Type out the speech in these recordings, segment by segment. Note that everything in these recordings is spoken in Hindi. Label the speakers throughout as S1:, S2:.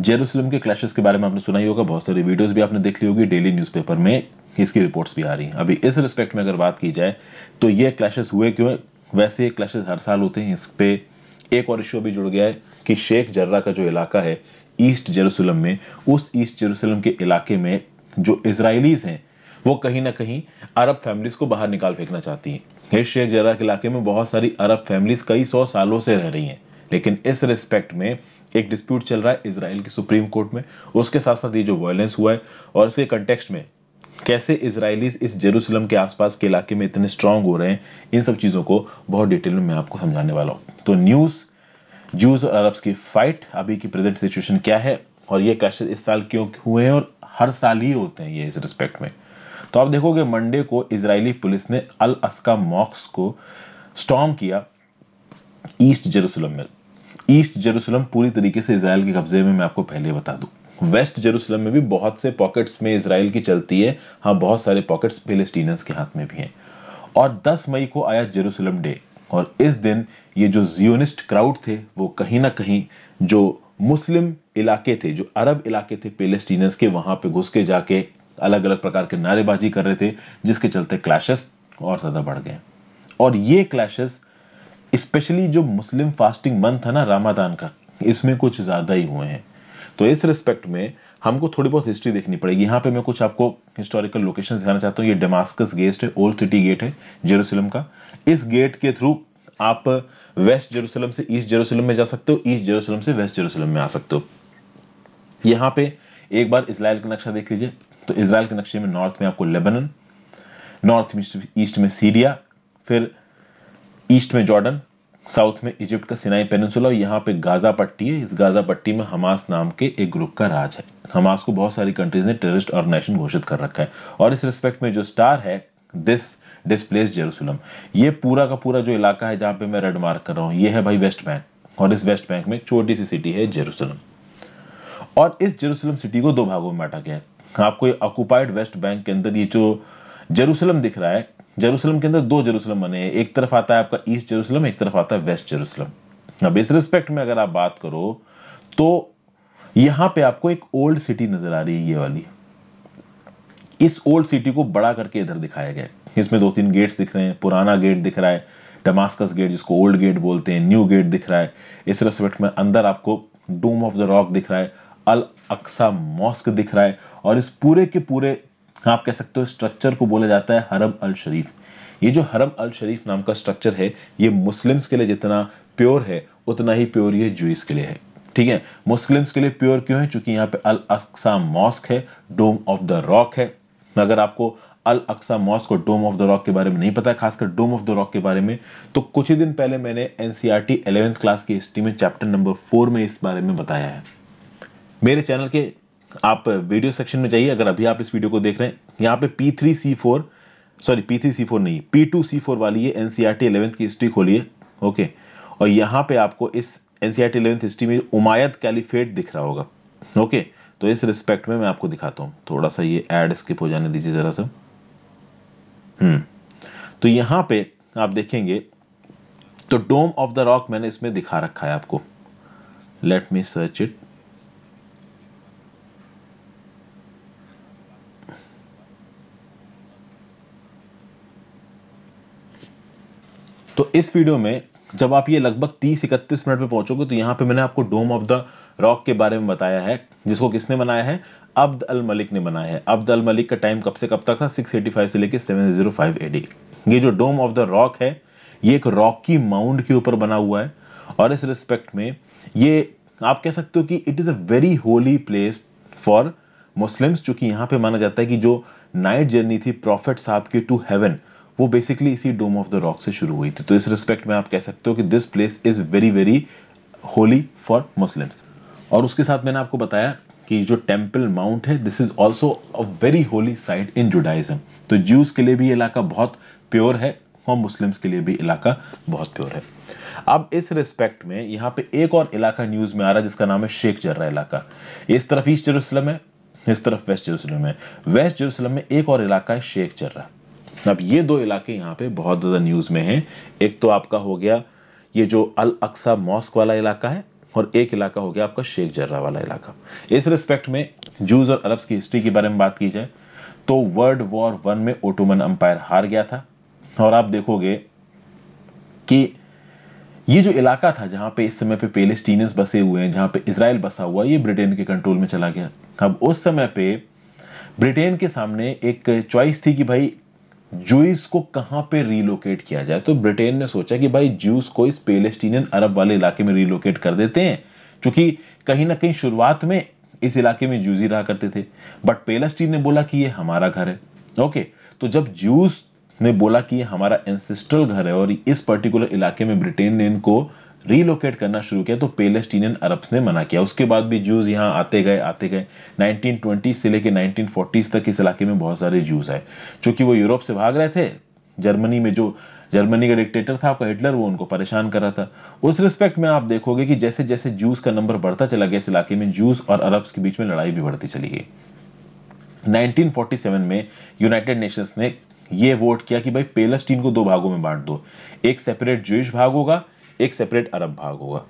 S1: जेरूसलम के क्लैशेस के बारे में आपने सुना ही होगा बहुत सारी वीडियोस भी आपने देख ली होगी डेली न्यूज़पेपर में इसकी रिपोर्ट्स भी आ रही हैं अभी इस रिस्पेक्ट में अगर बात की जाए तो ये क्लैशेस हुए क्यों वैसे ये क्लैशेस हर साल होते हैं इस पर एक और इशू भी जुड़ गया है कि शेख जर्रा का जो इलाका है ईस्ट जेरूसलम में उस ईस्ट जेरूसलम के इलाके में जो इसराइलीज हैं वो कहीं ना कहीं अरब फैमिलीज को बाहर निकाल फेंकना चाहती हैं शेख जर्रा के इलाके में बहुत सारी अरब फैमिलीज कई सौ सालों से रह रही हैं लेकिन इस रिस्पेक्ट में एक डिस्प्यूट चल रहा है इसराइल की सुप्रीम कोर्ट में उसके साथ साथ ये जो वायलेंस हुआ है और इसके कंटेक्स्ट में कैसे इसराइलीज इस जेरूसलम के आसपास के इलाके में इतने स्ट्रांग हो रहे हैं इन सब चीज़ों को बहुत डिटेल में मैं आपको समझाने वाला हूँ तो न्यूज़ जूस और अरब्स की फाइट अभी की प्रेजेंट सिचुएशन क्या है और ये क्लैश इस साल क्यों हुए हैं और हर साल ही होते हैं ये इस रिस्पेक्ट में तो आप देखोगे मंडे को इसराइली पुलिस ने अल अस्का मॉक्स को स्टॉम किया ईस्ट जेरूसलम में ईस्ट जेरूसलम पूरी तरीके से इसराइल के कब्जे में मैं आपको पहले बता दूँ वेस्ट जेरूसलम में भी बहुत से पॉकेट्स में इसराइल की चलती है हाँ बहुत सारे पॉकेट्स फिलिस्टीनियंस के हाथ में भी हैं और 10 मई को आया जेरूसलम डे और इस दिन ये जो जियोनिस्ट क्राउड थे वो कहीं ना कहीं जो मुस्लिम इलाके थे जो अरब इलाके थे पेलेस्टीनियंस के वहाँ पे घुस के जाके अलग अलग प्रकार के नारेबाजी कर रहे थे जिसके चलते क्लैशेस और ज़्यादा बढ़ गए और ये क्लैशेस स्पेशली जो मुस्लिम फास्टिंग मंथ है ना रामादान का इसमें कुछ ज़्यादा ही हुए हैं तो इस रिस्पेक्ट में हमको थोड़ी बहुत हिस्ट्री देखनी पड़ेगी यहाँ पे मैं कुछ आपको हिस्टोरिकल लोकेशन दिखाना चाहता हूँ ये डेमास्कस गेट है ओल्ड सिटी गेट है जेरूसलम का इस गेट के थ्रू आप वेस्ट जेरूसलम से ईस्ट जेरूसलम में जा सकते हो ईस्ट जेरूसलम से वेस्ट जेरूसलम में आ सकते हो यहाँ पे एक बार इसराइल का नक्शा देख लीजिए तो इसराइल के नक्शे में नॉर्थ में आपको लेबनन नॉर्थ ईस्ट में सीरिया फिर ईस्ट में जॉर्डन साउथ में इजिप्ट का सिनाई पेनसुला यहाँ पे गाजा पट्टी है इस गाजा पट्टी में हमास नाम के एक ग्रुप का राज है हमास को बहुत सारी कंट्रीज ने टेररिस्ट ऑर्गेनाइजेशन घोषित कर रखा है और इस रिस्पेक्ट में जो स्टार है दिस डिस्प्लेस जेरूसलम ये पूरा का पूरा जो इलाका है जहाँ पे मैं रेड मार्क कर रहा हूँ ये है भाई वेस्ट बैंक और इस वेस्ट बैंक में एक छोटी सी सिटी है जेरूसलम और इस जेरूसलम सिटी को दो भागों में बांटा गया है आपको ये ऑक्यूपाइड वेस्ट बैंक के अंदर ये जो जेरूसलम दिख रहा है जेरूसलम के अंदर दो जेरूसलम बने हैं एक तरफ आता है आपका ईस्ट जेरूसलम एक तरफ आता है वेस्ट जेरूसलम अब इस रिस्पेक्ट में अगर आप बात करो तो यहां पे आपको एक ओल्ड सिटी नजर आ रही है ये वाली इस ओल्ड सिटी को बड़ा करके इधर दिखाया गया है इसमें दो तीन गेट्स दिख रहे हैं पुराना गेट दिख रहा है डमास्कस गेट जिसको ओल्ड गेट बोलते हैं न्यू गेट दिख रहा है इस रिस्पेक्ट में अंदर आपको डूम ऑफ द रॉक दिख रहा है अल अक्सा मॉस्क दिख रहा है और इस पूरे के पूरे हाँ, आप कह सकते हो स्ट्रक्चर को बोला जाता है हरम अल शरीफ ये जो हरम अल शरीफ नाम का स्ट्रक्चर है ये मुस्लिम्स के लिए जितना प्योर है उतना ही प्योर ये जूस के लिए है ठीक है मुस्लिम्स के लिए प्योर क्यों है चूंकि यहाँ पे अल अक्सा मॉस्क है डोम ऑफ द रॉक है अगर आपको अल अक्सा मॉस्क और डोम ऑफ द रॉक के बारे में नहीं पता है खासकर डोम ऑफ द रॉक के बारे में तो कुछ ही दिन पहले मैंने एनसीआरटी टी एलेवेंथ क्लास की हिस्ट्री में चैप्टर नंबर फोर में इस बारे में बताया है मेरे चैनल के आप वीडियो सेक्शन में जाइए अगर अभी आप इस वीडियो को देख रहे हैं यहाँ पे P three C four sorry P three C four नहीं पी टू सी फोर वाली है एनसीआर टी इलेवंथ की हिस्ट्री खोलिए ओके और यहाँ पे आपको इस एनसीआर टी एलेवेंथ हिस्ट्री में उमायद कैलिफेट दिख रहा होगा ओके तो इस रिस्पेक्ट में मैं आपको दिखाता हूँ थोड़ा सा ये एड स्किप हो जाने दीजिए ज़रा सा हम्म, तो यहाँ पे आप देखेंगे तो डोम ऑफ द रॉक मैंने इसमें दिखा रखा है आपको लेट मी सर्च इट तो इस वीडियो में जब आप ये लगभग तीस इकतीस मिनट पे पहुंचोगे तो यहाँ पे मैंने आपको डोम ऑफ द रॉक के बारे में बताया है जिसको किसने बनाया है अब्द अल मलिक ने बनाया है अब्द अल मलिक का टाइम कब से कब तक था 685 से लेकर 705 एडी ये जो डोम ऑफ द रॉक है ये एक रॉकी माउंट के ऊपर बना हुआ है और इस रिस्पेक्ट में ये आप कह सकते हो कि it is a very holy place for Muslims चूंकि यहाँ पे माना जाता है कि जो नाइट जर्नी थी प्रॉफिट साहब की टू हेवन वो बेसिकली इसी डोम ऑफ द रॉक से शुरू हुई थी तो इस रिस्पेक्ट में आप कह सकते हो कि this place is very very holy for Muslims और उसके साथ मैंने आपको बताया कि जो टेम्पल माउंट है this is also a very holy site in Judaism तो ज्यूज के लिए भी ये इलाका बहुत प्योर है और मुस्लिम्स के लिए भी इलाका बहुत प्योर है अब इस रिस्पेक्ट में यहाँ पे एक और इलाका न्यूज़ में आ रहा है जिसका नाम है शेख जर्रा इलाका इस तरफ ईस्ट जरूसलम है इस तरफ वेस्ट जरूसलम है वेस्ट जरूसलम में एक और इलाका है शेख जर्रा अब ये दो इलाके यहाँ पे बहुत ज़्यादा न्यूज़ में हैं एक तो आपका हो गया ये जो अल अक्सा मॉस्क वाला इलाका है और एक इलाका हो गया आपका शेख जर्रा वाला इलाका इस रिस्पेक्ट में जूज और अरब्स की हिस्ट्री के बारे में बात की जाए तो वर्ल्ड वॉर वन में ओटोमन अंपायर हार गया था और आप देखोगे कि ये जो इलाका था जहां पे इस समय पे पेलेस्टीनियंस बसे हुए हैं जहां पे इसराइल बसा हुआ ये ब्रिटेन के कंट्रोल में चला गया अब उस समय पे ब्रिटेन के सामने एक चॉइस थी कि भाई जूस को कहां पे रिलोकेट किया जाए तो ब्रिटेन ने सोचा कि भाई जूस को इस पेलेस्टीनियन अरब वाले इलाके में रिलोकेट कर देते हैं क्योंकि कहीं ना कहीं शुरुआत में इस इलाके में जूजी ही रहा करते थे बट पेलेस्टीन ने बोला कि ये हमारा घर है ओके तो जब जूस ने बोला कि ये हमारा एंसेस्ट्रल घर है और इस पर्टिकुलर इलाके में ब्रिटेन ने इनको रीलोकेट करना शुरू किया तो पेलेस्टीनियन अरब्स ने मना किया उसके बाद भी जूज यहाँ आते गए आते गए 1920 से लेकर 1940s तक इस इलाके में बहुत सारे जूज आए चूंकि वो यूरोप से भाग रहे थे जर्मनी में जो जर्मनी का डिक्टेटर था आपका हिटलर वो उनको परेशान कर रहा था उस रिस्पेक्ट में आप देखोगे कि जैसे जैसे जूस का नंबर बढ़ता चला गया इस इलाके में जूस और अरब्स के बीच में लड़ाई भी बढ़ती चली गई 1947 में यूनाइटेड नेशंस ने ये वोट किया कि भाई पेलस्टीन को दो भागों में बांट दो एक सेपरेट जूश भाग होगा एक सेपरेट अरब भाग होगा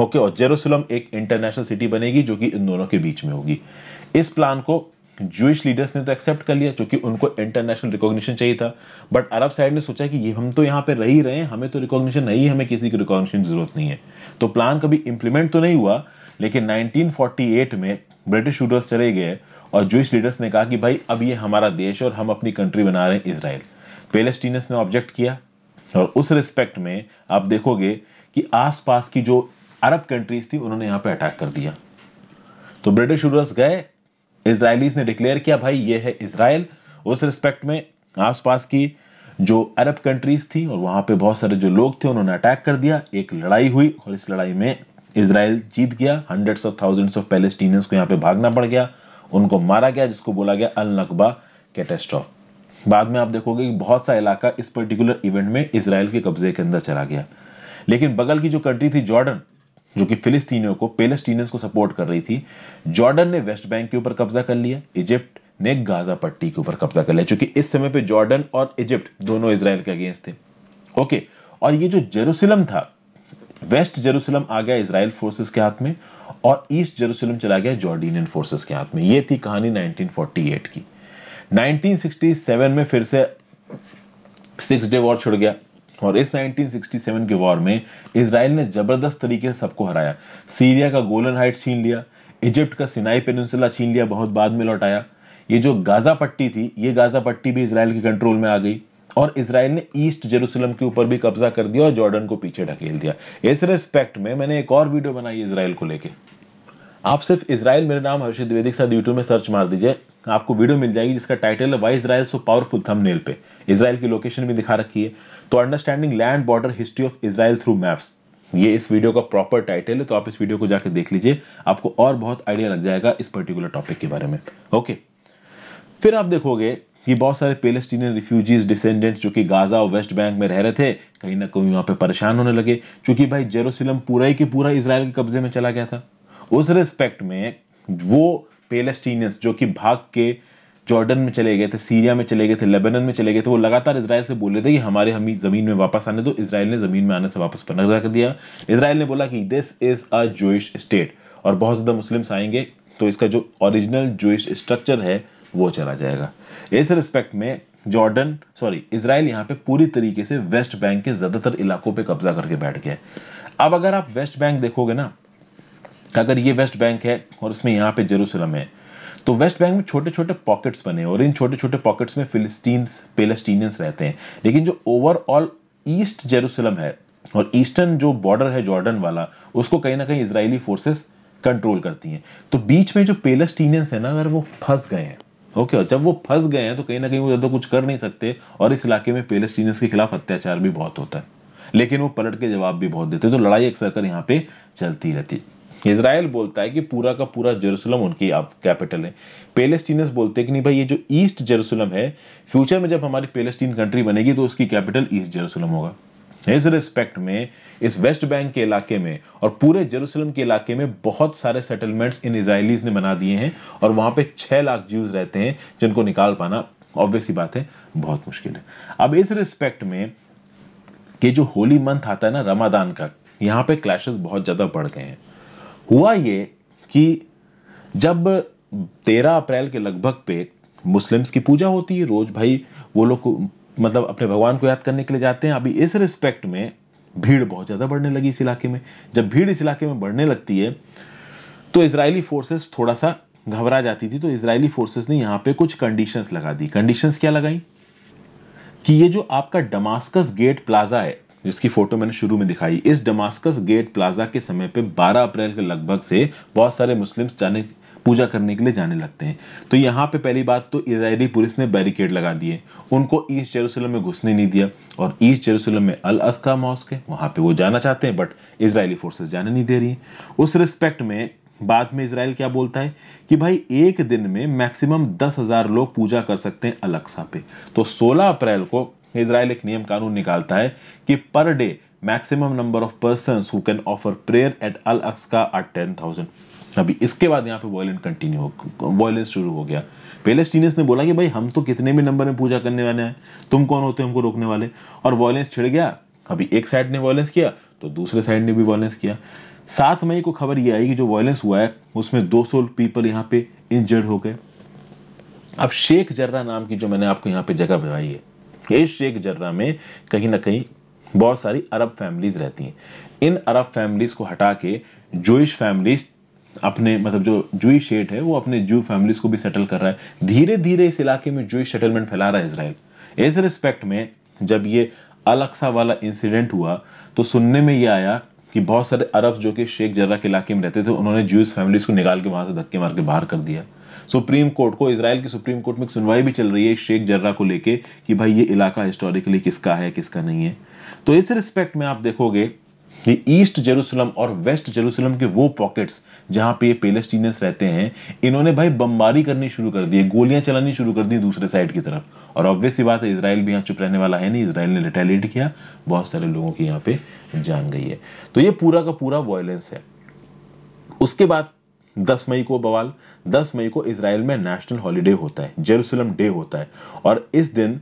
S1: ओके और जेरोसलम एक इंटरनेशनल सिटी बनेगी जो कि इन दोनों के बीच में होगी इस प्लान को जूश लीडर्स ने तो एक्सेप्ट कर लिया क्योंकि उनको इंटरनेशनल रिकॉग्निशन चाहिए था बट अरब साइड ने सोचा कि ये हम तो यहाँ पे रह ही रहे हमें तो रिकॉग्निशन नहीं हमें किसी की रिकॉग्निशन की जरूरत नहीं है तो प्लान कभी इंप्लीमेंट तो नहीं हुआ लेकिन 1948 में ब्रिटिश रूलर्स चले गए और जूश लीडर्स ने कहा कि भाई अब ये हमारा देश और हम अपनी कंट्री बना रहे हैं इसराइल पेलेस्टीनस ने ऑब्जेक्ट किया और उस रिस्पेक्ट में आप देखोगे कि आसपास की जो अरब कंट्रीज थी उन्होंने यहाँ पे अटैक कर दिया तो ब्रिटिश रूलर्स गए इसराइलीज ने डिक्लेयर किया भाई ये है इसराइल उस रिस्पेक्ट में आसपास की जो अरब कंट्रीज थी और वहां पे बहुत सारे जो लोग थे उन्होंने अटैक कर दिया एक लड़ाई हुई और इस लड़ाई में इसराइल जीत गया hundreds of thousands of Palestinians को यहाँ पे भागना पड़ गया उनको मारा गया जिसको बोला गया अल नकबा कैटेस्ट्रॉफ बाद में आप देखोगे कि बहुत सा इलाका इस पर्टिकुलर इवेंट में इसराइल के कब्जे के अंदर चला गया लेकिन बगल की जो कंट्री थी जॉर्डन जो कि फिलिस्तीनियों को पेलेस्टीनियंस को सपोर्ट कर रही थी जॉर्डन ने वेस्ट बैंक के ऊपर कब्जा कर लिया इजिप्ट ने गाजा पट्टी के ऊपर कब्जा कर लिया चूंकि इस समय पे जॉर्डन और इजिप्ट दोनों इसराइल के अगेंस्ट थे ओके और ये जो जेरूसलम था वेस्ट जेरूसलम आ गया इसराइल फोर्सेस के हाथ में और ईस्ट जेरूसलम चला गया जॉर्डीनियन फोर्सेस के हाथ में ये थी कहानी 1948 की 1967 में फिर से सिक्स डे वॉर छुड़ गया और इस 1967 के वॉर में इसराइल ने जबरदस्त तरीके से सबको हराया सीरिया का गोलन हाइट छीन लिया इजिप्ट का सिनाई पेनसुला छीन लिया बहुत बाद में लौटाया ये जो गाजा पट्टी थी ये गाजा पट्टी भी इसराइल के कंट्रोल में आ गई और इसराइल ने ईस्ट जेरूसलम के ऊपर भी कब्जा कर दिया और जॉर्डन को पीछे ढकेल दिया इस रेस्पेक्ट में मैंने एक और वीडियो बनाई इसराइल को लेके आप सिर्फ इसराइल मेरा नाम हर्षित द्विवेदी के साथ यूट्यूब में सर्च मार दीजिए आपको वीडियो मिल जाएगी जिसका टाइटल है why Israel so powerful thumbnail पे इसराइल की लोकेशन भी दिखा रखी है तो understanding land border history of Israel through maps ये इस वीडियो का प्रॉपर टाइटल है तो आप इस वीडियो को जाकर देख लीजिए आपको और बहुत आइडिया लग जाएगा इस पर्टिकुलर टॉपिक के बारे में ओके फिर आप देखोगे कि बहुत सारे पेलेस्टीनियन रिफ्यूजीज डिसेंडेंट्स जो कि गाजा और वेस्ट बैंक में रह रहे थे कहीं ना कहीं वहाँ पे परेशान होने लगे क्योंकि भाई जेरोसिलम पूरा ही के पूरा इसराइल के कब्जे में चला गया था उस रिस्पेक्ट में वो पेलेस्टीनियंस जो कि भाग के जॉर्डन में चले गए थे सीरिया में चले गए थे लेबनन में चले गए थे वो लगातार इसराइल से बोल रहे थे कि हमारे हम ज़मीन में वापस आने दो तो इसराइल ने ज़मीन में आने से वापस मना कर दिया इसराइल ने बोला कि this is a Jewish state और बहुत ज़्यादा मुस्लिम्स आएंगे तो इसका जो ओरिजिनल जोइश स्ट्रक्चर है वो चला जाएगा इस रिस्पेक्ट में जॉर्डन सॉरी इसराइल यहाँ पे पूरी तरीके से वेस्ट बैंक के ज़्यादातर इलाकों पर कब्जा करके बैठ गया अब अगर आप वेस्ट बैंक देखोगे ना अगर ये वेस्ट बैंक है और उसमें यहाँ पे जेरूसलम है तो वेस्ट बैंक में छोटे छोटे पॉकेट्स बने और इन छोटे छोटे पॉकेट्स में फिलिस्टीन्स पेलेस्टीनियंस रहते हैं लेकिन जो ओवरऑल ईस्ट जेरूसलम है और ईस्टर्न जो बॉर्डर है जॉर्डन वाला उसको कहीं ना कहीं इसराइली फोर्सेस कंट्रोल करती हैं तो बीच में जो पेलेस्टीनियंस है ना अगर वो फंस गए हैं ओके okay, जब वो फंस गए हैं तो कहीं ना कहीं वो ज़्यादा कुछ कर नहीं सकते और इस इलाके में पेलेस्टीनियंस के खिलाफ अत्याचार भी बहुत होता है लेकिन वो पलट के जवाब भी बहुत देते हैं तो लड़ाई अक्सर कर यहाँ पे चलती रहती है इसराइल बोलता है कि पूरा का पूरा जेरूसलम उनकी आप कैपिटल है पेलेस्टीनियंस बोलते हैं कि नहीं भाई ये जो ईस्ट जेरूसलम है फ्यूचर में जब हमारी पेलेस्टीन कंट्री बनेगी तो उसकी कैपिटल ईस्ट जेरूसलम होगा इस रिस्पेक्ट में इस वेस्ट बैंक के इलाके में और पूरे जेरूसलम के इलाके में बहुत सारे सेटलमेंट्स इन इसराइलीज ने बना दिए हैं और वहां पे छह लाख ज्यूज रहते हैं जिनको निकाल पाना ऑब्वियस ही बात है बहुत मुश्किल है अब इस रिस्पेक्ट में कि जो होली मंथ आता है ना रमादान का यहाँ पे क्लैशेस बहुत ज़्यादा बढ़ गए हैं हुआ ये कि जब 13 अप्रैल के लगभग पे मुस्लिम्स की पूजा होती है रोज भाई वो लोग मतलब अपने भगवान को याद करने के लिए जाते हैं अभी इस रिस्पेक्ट में भीड़ बहुत ज़्यादा बढ़ने लगी इस इलाके में जब भीड़ इस इलाके में बढ़ने लगती है तो इसराइली फोर्सेस थोड़ा सा घबरा जाती थी तो इसराइली फोर्सेस ने यहाँ पे कुछ कंडीशंस लगा दी कंडीशंस क्या लगाई कि ये जो आपका डमास्कस गेट प्लाजा है जिसकी फोटो मैंने शुरू में दिखाई इस डमास्कस गेट प्लाजा के समय पे 12 अप्रैल के लगभग से बहुत सारे मुस्लिम्स जाने पूजा करने के लिए जाने लगते हैं तो यहाँ पे पहली बात तो इसराइली पुलिस ने बैरिकेड लगा दिए उनको ईस्ट जेरूसलम में घुसने नहीं दिया और ईस्ट जेरूसलम में अल अस्का मॉस्क है वहाँ पे वो जाना चाहते हैं बट इसराइली फोर्सेस जाने नहीं दे रही उस रिस्पेक्ट में बाद में इसराइल क्या बोलता है कि भाई एक दिन में मैक्सिमम दस हजार लोग पूजा कर सकते हैं अलक्सा पे तो सोलह अप्रैल को इसराइल एक नियम कानून निकालता है कि per day maximum number of person who can offer prayer at Al Aqsa का आर टेन थाउजेंड अभी इसके बाद यहाँ पे वॉयलेंट कंटिन्यू हो वॉयलेंस शुरू हो गया पेलेस्टीनियंस ने बोला कि भाई हम तो कितने भी नंबर में पूजा करने वाले हैं तुम कौन होते हो हमको रोकने वाले और वॉयलेंस छिड़ गया अभी एक साइड ने वॉयलेंस किया तो दूसरे साइड ने भी वॉयलेंस किया सात मई को खबर ये आई कि जो वॉयलेंस हुआ है उसमें दो सौ पीपल यहाँ पे इंजर्ड हो गए अब शेख जर्रा नाम की जो मैंने आपको यहाँ पे जगह बनाई है इस शेख जर्रा में कहीं ना कहीं बहुत सारी अरब फैमिलीज रहती हैं इन अरब फैमिलीज को हटा के जोइश फैमिलीज अपने मतलब जो जूई शेट है वो अपने जू फैमिलीज को भी सेटल कर रहा है धीरे धीरे इस इलाके में जूई सेटलमेंट फैला रहा है इसराइल इस रिस्पेक्ट में जब ये अलक्सा वाला इंसिडेंट हुआ तो सुनने में ये आया कि बहुत सारे अरब जो कि शेख जर्रा के इलाके में रहते थे उन्होंने जूस फैमिलीज को निकाल के वहां से धक्के मार के बाहर कर दिया सुप्रीम कोर्ट को इसराइल की सुप्रीम कोर्ट में सुनवाई भी चल रही है शेख जर्रा को लेके कि भाई ये इलाका हिस्टोरिकली किसका है किसका नहीं है तो इस रिस्पेक्ट में आप देखोगे ये ईस्ट जेरूसलम और वेस्ट जेरूसलम के वो पॉकेट्स जहां पे ये पेलेस्टीनियंस रहते हैं इन्होंने भाई बमबारी करनी शुरू कर दी है गोलियां चलानी शुरू कर दी दूसरे साइड की तरफ और ऑब्वियस बात है इसराइल भी यहाँ चुप रहने वाला है नहीं इसराइल ने रिटेलिएट किया बहुत सारे लोगों की यहाँ पे जान गई है तो ये पूरा का पूरा वॉयलेंस है उसके बाद दस मई को बवाल दस मई को इसराइल में नेशनल हॉलीडे होता है जेरूसलम डे होता है और इस दिन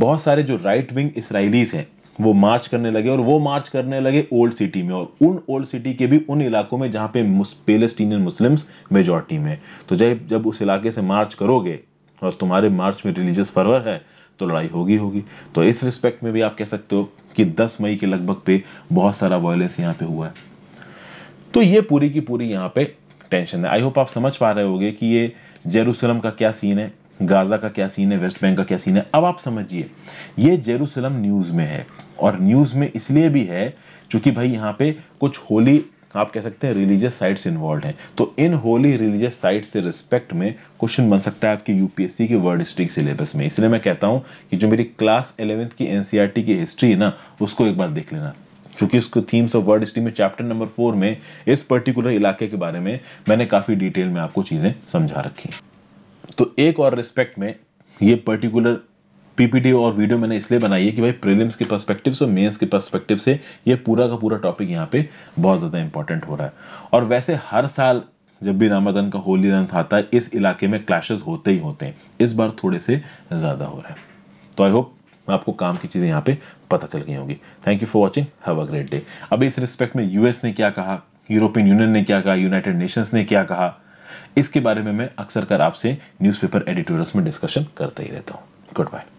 S1: बहुत सारे जो राइट विंग इसराइलीज हैं वो मार्च करने लगे और वो मार्च करने लगे ओल्ड सिटी में और उन ओल्ड सिटी के भी उन इलाकों में जहाँ पे पेलेस्टीनियन मुस्लिम्स मेजॉरिटी में तो जब जब उस इलाके से मार्च करोगे और तुम्हारे मार्च में रिलीजियस फरवर है तो लड़ाई होगी होगी तो इस रिस्पेक्ट में भी आप कह सकते हो कि 10 मई के लगभग पे बहुत सारा वायलेंस यहाँ पे हुआ है तो ये पूरी की पूरी यहाँ पे टेंशन है आई होप आप समझ पा रहे होगे कि ये जेरूसलम का क्या सीन है गाज़ा का क्या सीन है वेस्ट बैंक का क्या सीन है अब आप समझिए ये जेरूसलम न्यूज़ में है और न्यूज़ में इसलिए भी है क्योंकि भाई यहाँ पे कुछ होली आप कह सकते हैं रिलीजियस साइट्स इन्वॉल्व हैं तो इन होली रिलीजियस साइट्स से रिस्पेक्ट में क्वेश्चन बन सकता है आपकी यूपीएससी के वर्ड हिस्ट्री सिलेबस में इसलिए मैं कहता हूँ कि जो मेरी क्लास एलेवेंथ की एनसीईआरटी e की हिस्ट्री है ना उसको एक बार देख लेना क्योंकि उसको थीम्स ऑफ वर्ड हिस्ट्री में चैप्टर नंबर फोर में इस पर्टिकुलर इलाके के बारे में मैंने काफ़ी डिटेल में आपको चीज़ें समझा रखी तो एक और रिस्पेक्ट में ये पर्टिकुलर पीपीटी और वीडियो मैंने इसलिए बनाई है कि भाई प्रीलिम्स के पर्सपेक्टिव से मेंस के पर्सपेक्टिव से ये पूरा का पूरा टॉपिक यहाँ पे बहुत ज़्यादा इंपॉर्टेंट हो रहा है और वैसे हर साल जब भी रामादन का होली रन आता है इस इलाके में क्लैशेज होते ही होते हैं इस बार थोड़े से ज़्यादा हो रहा है तो आई होप आपको काम की चीज़ें यहाँ पे पता चल गई होंगी thank you for watching have a great day अब इस रिस्पेक्ट में यूएस ने क्या कहा यूरोपियन यूनियन ने क्या कहा यूनाइटेड नेशंस ने क्या कहा इसके बारे में मैं अक्सर कर आपसे न्यूज़पेपर एडिटोरियल्स में डिस्कशन करता ही रहता हूँ गुड बाय